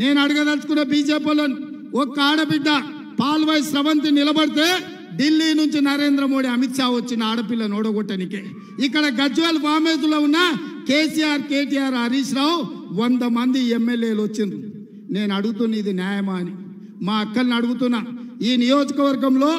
నేను అడగదలుచుకున్న బీజేపీ ఒక్క ఆడబిడ్డ పాల్వాయి స్రవంతి నిలబడితే ఢిల్లీ నుంచి నరేంద్ర మోడీ అమిత్ షా వచ్చిన ఆడపిల్ల నోడగొట్టనికే ఇక్కడ గజ్వాల్ వామేతులో ఉన్న కేసీఆర్ కేటీఆర్ హరీష్ రావు వంద మంది ఎమ్మెల్యేలు వచ్చిండ్రు నేను అడుగుతున్న ఇది న్యాయమా అని మా అక్కల్ని అడుగుతున్నా ఈ నియోజకవర్గంలో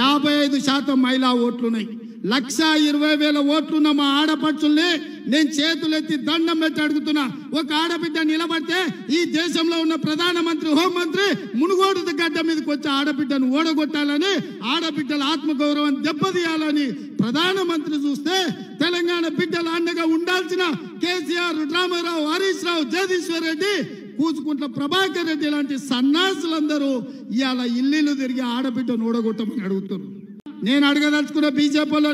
యాభై ఐదు శాతం మహిళా ఓట్లున్నాయి లక్ష ఇరవై వేల ఓట్లున్న మా ఆడపడుచుల్ని నేను చేతులెత్తి దండం పెట్టి అడుగుతున్నా ఒక ఆడబిడ్డ నిలబడితే ఈ దేశంలో ఉన్న ప్రధానమంత్రి హోంమంత్రి మునుగోడు గడ్డ మీదకి వచ్చి ఆడబిడ్డను ఓడగొట్టాలని ఆడబిడ్డల ఆత్మగౌరవం దెబ్బతీయాలని ప్రధానమంత్రి చూస్తే తెలంగాణ బిడ్డల అండగా ఉండాల్సిన కేసీఆర్ రామారావు హరీష్ రావు జగదీశ్వర్ రెడ్డి కూచుకుంట్ల ప్రభాకర్ రెడ్డి లాంటి సన్నాసులందరూ ఇవాళ ఇల్లు తిరిగి ఆడబిడ్డను ఓడగొట్టమని అడుగుతున్నారు నేను అడగదలుచుకున్న బీజేపీలో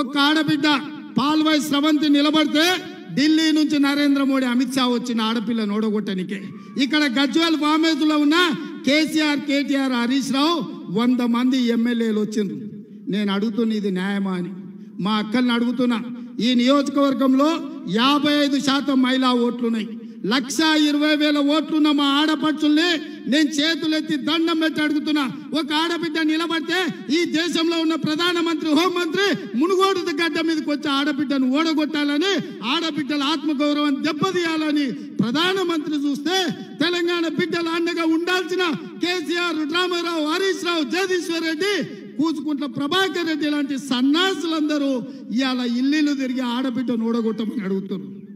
ఒక్క ఆడబిడ్డ పాల్వాయి స్రవంతి నిలబడితే ఢిల్లీ నుంచి నరేంద్ర మోడీ అమిత్ షా వచ్చిన ఆడపిల్ల నోడగొట్టనికే ఇక్కడ గజ్వాల్ ఫామేజ్లో ఉన్న కేసీఆర్ కేటీఆర్ హరీష్ రావు వంద మంది ఎమ్మెల్యేలు వచ్చిండ్రు నేను అడుగుతున్న ఇది న్యాయమా అని మా అక్కల్ని అడుగుతున్నా ఈ నియోజకవర్గంలో యాభై ఐదు శాతం మహిళా ఓట్లున్నాయి లక్ష ఇరవై వేల ఓట్లున్న మా ఆడపడుచుల్ని నేను చేతులెత్తి దండం పెట్టి అడుగుతున్నా ఒక ఆడబిడ్డ నిలబడితే ఈ దేశంలో ఉన్న ప్రధానమంత్రి హోంమంత్రి మునుగోడు గడ్డ మీదకి వచ్చి ఆడబిడ్డను ఓడగొట్టాలని ఆడబిడ్డల ఆత్మగౌరవం దెబ్బతీయాలని ప్రధానమంత్రి చూస్తే తెలంగాణ బిడ్డల అండగా ఉండాల్సిన కేసీఆర్ రామారావు హరీష్ రావు జగదీశ్వర్ రెడ్డి కూచుకుంట్ల ప్రభాకర్ రెడ్డి లాంటి సన్నాసులందరూ ఇవాళ ఇల్లు తిరిగి ఆడబిడ్డను ఓడగొట్టమని అడుగుతున్నారు